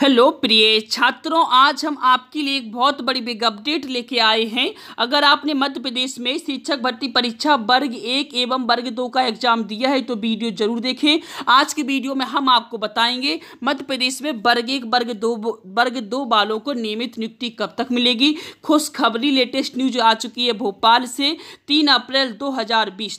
hello प्रिय छात्रों आज हम आपके लिए एक बहुत बड़ी बिग अपडेट लेके आए हैं अगर आपने मध्य प्रदेश में शिक्षक भर्ती परीक्षा वर्ग एक एवं वर्ग दो का एग्जाम दिया है तो वीडियो जरूर देखें आज के वीडियो में हम आपको बताएंगे मध्य प्रदेश में वर्ग एक वर्ग दो वर्ग दो बालों को नियमित नियुक्ति कब तक मिलेगी खुशखबरी लेटेस्ट न्यूज आ चुकी है भोपाल से तीन अप्रैल दो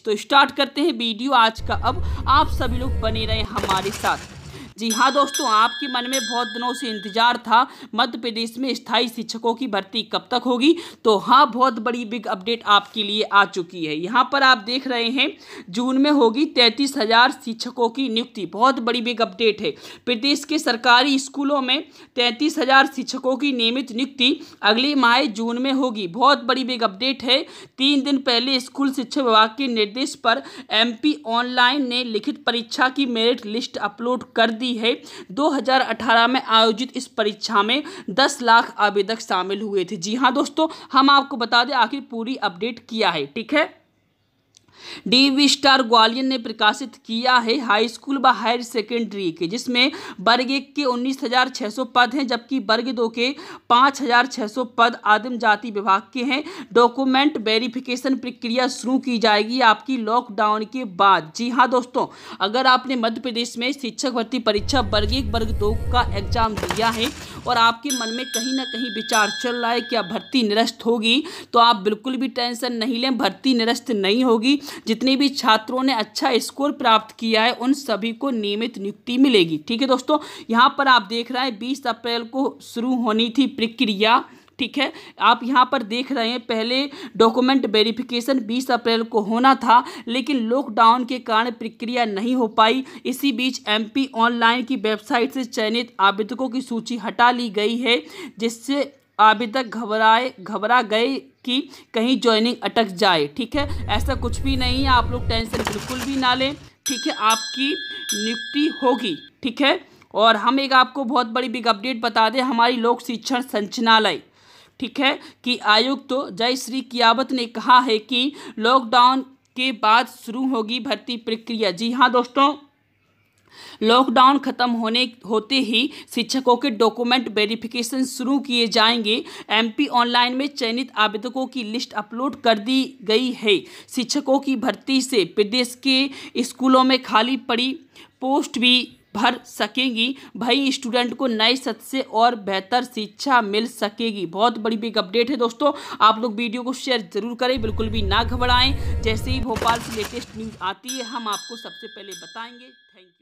तो स्टार्ट करते हैं वीडियो आज का अब आप सभी लोग बने रहें हमारे साथ जी हाँ दोस्तों आपके मन में बहुत दिनों से इंतजार था मध्य प्रदेश में स्थायी शिक्षकों की भर्ती कब तक होगी तो हाँ बहुत बड़ी बिग अपडेट आपके लिए आ चुकी है यहाँ पर आप देख रहे हैं जून में होगी तैंतीस हजार शिक्षकों की नियुक्ति बहुत बड़ी बिग अपडेट है प्रदेश के सरकारी स्कूलों में तैंतीस हजार शिक्षकों की नियमित नियुक्ति अगले माह जून में होगी बहुत बड़ी बिग अपडेट है तीन दिन पहले स्कूल शिक्षा विभाग के निर्देश पर एमपी ऑनलाइन ने लिखित परीक्षा की मेरिट लिस्ट अपलोड कर दी दी है 2018 में आयोजित इस परीक्षा में 10 लाख आवेदक शामिल हुए थे जी हाँ दोस्तों हम आपको बता दें आखिर पूरी अपडेट किया है ठीक है डी वी स्टार ग्वालियर ने प्रकाशित किया है हाई स्कूल व हायर सेकेंडरी के जिसमें वर्ग एक के उन्नीस हजार छः सौ पद हैं जबकि वर्ग दो के पाँच हजार छः सौ पद आदिम जाति विभाग के हैं डॉक्यूमेंट वेरिफिकेशन प्रक्रिया शुरू की जाएगी आपकी लॉकडाउन के बाद जी हाँ दोस्तों अगर आपने मध्य प्रदेश में शिक्षक भर्ती परीक्षा वर्ग एक वर्ग दो का एग्जाम दिया है और आपके मन में कहीं ना कहीं विचार चल रहा है क्या भर्ती निरस्त होगी तो आप बिल्कुल भी टेंशन नहीं लें भर्ती निरस्त नहीं होगी जितने भी छात्रों ने अच्छा स्कोर प्राप्त किया है उन सभी को नियमित नियुक्ति मिलेगी ठीक है दोस्तों यहाँ पर आप देख रहे हैं बीस अप्रैल को शुरू होनी थी प्रक्रिया ठीक है आप यहाँ पर देख रहे हैं पहले डॉक्यूमेंट वेरिफिकेशन 20 अप्रैल को होना था लेकिन लॉकडाउन के कारण प्रक्रिया नहीं हो पाई इसी बीच एमपी ऑनलाइन की वेबसाइट से चयनित आवेदकों की सूची हटा ली गई है जिससे आवेदक घबराए घबरा गए कि कहीं ज्वाइनिंग अटक जाए ठीक है ऐसा कुछ भी नहीं है आप लोग टेंशन बिल्कुल भी ना लें ठीक है आपकी नियुक्ति होगी ठीक है और हम एक आपको बहुत बड़ी बिग अपडेट बता दें हमारी लोक शिक्षण संचनालय ठीक है कि आयुक्त तो जय श्री कियावत ने कहा है कि लॉकडाउन के बाद शुरू होगी भर्ती प्रक्रिया जी हाँ दोस्तों लॉकडाउन खत्म होने होते ही शिक्षकों के डॉक्यूमेंट वेरिफिकेशन शुरू किए जाएंगे एमपी ऑनलाइन में चयनित आवेदकों की लिस्ट अपलोड कर दी गई है शिक्षकों की भर्ती से प्रदेश के स्कूलों में खाली पड़ी पोस्ट भी भर सकेंगी भाई स्टूडेंट को नए सत से और बेहतर शिक्षा मिल सकेगी बहुत बड़ी बिग अपडेट है दोस्तों आप लोग वीडियो को शेयर जरूर करें बिल्कुल भी ना घबराएं जैसे ही भोपाल से लेटेस्ट न्यूज़ आती है हम आपको सबसे पहले बताएंगे थैंक यू